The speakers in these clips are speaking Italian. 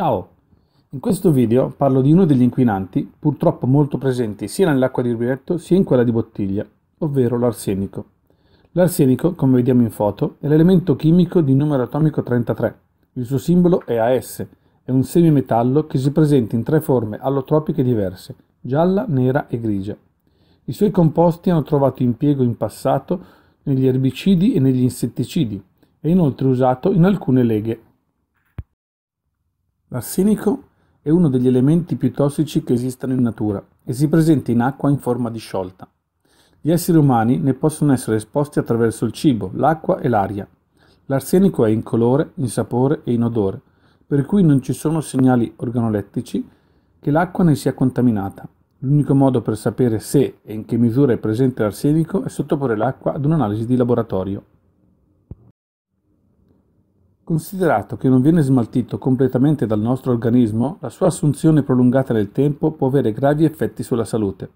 Ciao! In questo video parlo di uno degli inquinanti purtroppo molto presenti sia nell'acqua di rubinetto sia in quella di bottiglia, ovvero l'arsenico. L'arsenico, come vediamo in foto, è l'elemento chimico di numero atomico 33. Il suo simbolo è AS, è un semimetallo che si presenta in tre forme allotropiche diverse, gialla, nera e grigia. I suoi composti hanno trovato impiego in passato negli erbicidi e negli insetticidi, e inoltre usato in alcune leghe L'arsenico è uno degli elementi più tossici che esistano in natura e si presenta in acqua in forma di sciolta. Gli esseri umani ne possono essere esposti attraverso il cibo, l'acqua e l'aria. L'arsenico è incolore, sapore e in odore, per cui non ci sono segnali organolettici che l'acqua ne sia contaminata. L'unico modo per sapere se e in che misura è presente l'arsenico è sottoporre l'acqua ad un'analisi di laboratorio. Considerato che non viene smaltito completamente dal nostro organismo, la sua assunzione prolungata nel tempo può avere gravi effetti sulla salute.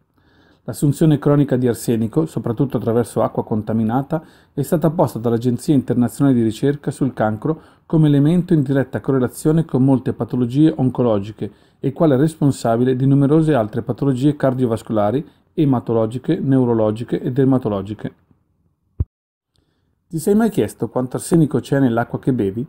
L'assunzione cronica di arsenico, soprattutto attraverso acqua contaminata, è stata posta dall'Agenzia internazionale di ricerca sul cancro come elemento in diretta correlazione con molte patologie oncologiche e quale responsabile di numerose altre patologie cardiovascolari, ematologiche, neurologiche e dermatologiche. Ti sei mai chiesto quanto arsenico c'è nell'acqua che bevi?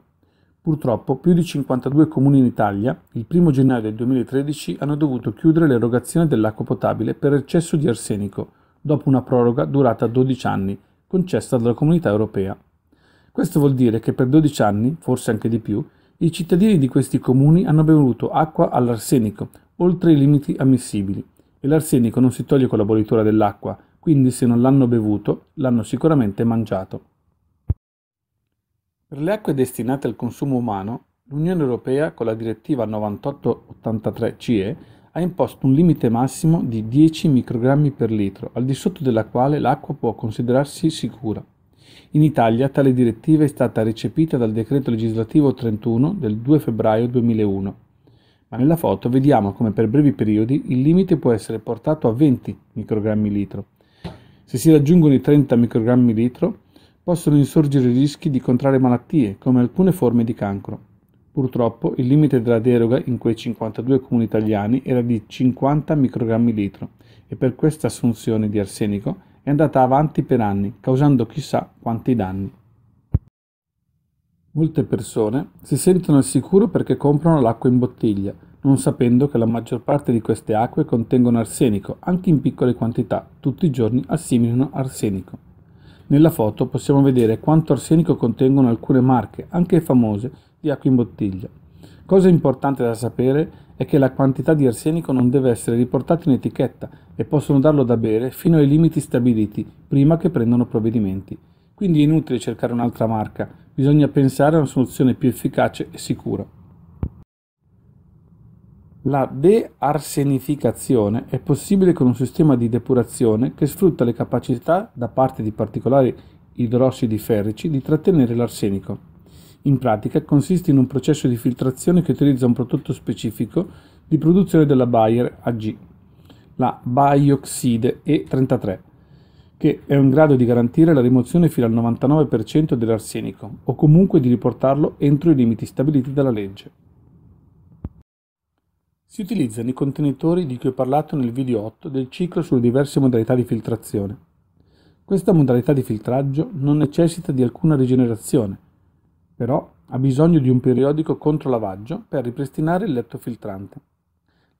Purtroppo più di 52 comuni in Italia, il 1 gennaio del 2013, hanno dovuto chiudere l'erogazione dell'acqua potabile per eccesso di arsenico, dopo una proroga durata 12 anni, concessa dalla Comunità europea. Questo vuol dire che per 12 anni, forse anche di più, i cittadini di questi comuni hanno bevuto acqua all'arsenico, oltre i limiti ammissibili, e l'arsenico non si toglie con la bollitura dell'acqua, quindi se non l'hanno bevuto, l'hanno sicuramente mangiato. Per le acque destinate al consumo umano, l'Unione Europea con la direttiva 98/83 CE ha imposto un limite massimo di 10 microgrammi per litro, al di sotto della quale l'acqua può considerarsi sicura. In Italia tale direttiva è stata recepita dal decreto legislativo 31 del 2 febbraio 2001, ma nella foto vediamo come per brevi periodi il limite può essere portato a 20 microgrammi litro. Se si raggiungono i 30 microgrammi litro, possono insorgere rischi di contrarre malattie, come alcune forme di cancro. Purtroppo il limite della deroga in quei 52 comuni italiani era di 50 microgrammi litro e per questa assunzione di arsenico è andata avanti per anni, causando chissà quanti danni. Molte persone si sentono al sicuro perché comprano l'acqua in bottiglia, non sapendo che la maggior parte di queste acque contengono arsenico, anche in piccole quantità, tutti i giorni assimilano arsenico. Nella foto possiamo vedere quanto arsenico contengono alcune marche, anche famose, di acqua in bottiglia. Cosa importante da sapere è che la quantità di arsenico non deve essere riportata in etichetta e possono darlo da bere fino ai limiti stabiliti prima che prendano provvedimenti. Quindi è inutile cercare un'altra marca, bisogna pensare a una soluzione più efficace e sicura. La dearsenificazione è possibile con un sistema di depurazione che sfrutta le capacità, da parte di particolari idrossidi ferrici, di trattenere l'arsenico. In pratica consiste in un processo di filtrazione che utilizza un prodotto specifico di produzione della Bayer AG, la Bioxide E33, che è in grado di garantire la rimozione fino al 99% dell'arsenico o comunque di riportarlo entro i limiti stabiliti dalla legge. Si utilizzano i contenitori di cui ho parlato nel video 8 del ciclo sulle diverse modalità di filtrazione. Questa modalità di filtraggio non necessita di alcuna rigenerazione, però ha bisogno di un periodico controlavaggio per ripristinare il letto filtrante.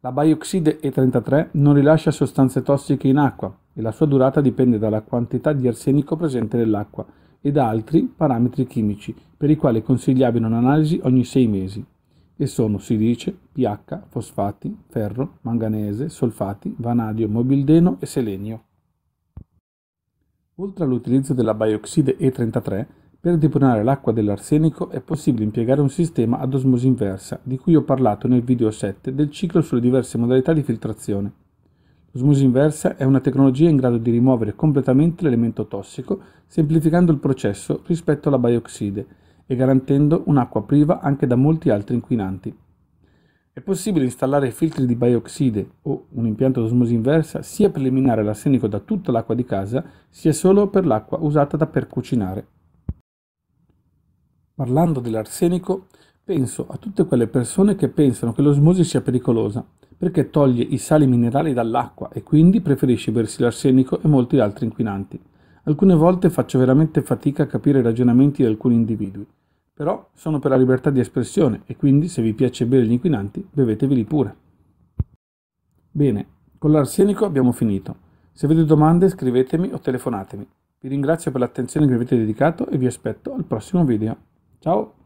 La bioxide E33 non rilascia sostanze tossiche in acqua e la sua durata dipende dalla quantità di arsenico presente nell'acqua e da altri parametri chimici, per i quali è consigliabile un'analisi ogni 6 mesi e sono silice, pH, fosfati, ferro, manganese, solfati, vanadio, mobildeno e selenio. Oltre all'utilizzo della bioxide E33, per deponare l'acqua dell'arsenico è possibile impiegare un sistema ad osmosi inversa, di cui ho parlato nel video 7 del ciclo sulle diverse modalità di filtrazione. L'osmosi inversa è una tecnologia in grado di rimuovere completamente l'elemento tossico, semplificando il processo rispetto alla bioxide e garantendo un'acqua priva anche da molti altri inquinanti. È possibile installare filtri di bioxide o un impianto d'osmosi inversa sia per eliminare l'arsenico da tutta l'acqua di casa, sia solo per l'acqua usata da per cucinare. Parlando dell'arsenico, penso a tutte quelle persone che pensano che l'osmosi sia pericolosa, perché toglie i sali minerali dall'acqua e quindi preferisce bersi l'arsenico e molti altri inquinanti. Alcune volte faccio veramente fatica a capire i ragionamenti di alcuni individui, però sono per la libertà di espressione e quindi se vi piace bere gli inquinanti, beveteveli pure. Bene, con l'arsenico abbiamo finito. Se avete domande scrivetemi o telefonatemi. Vi ringrazio per l'attenzione che mi avete dedicato e vi aspetto al prossimo video. Ciao!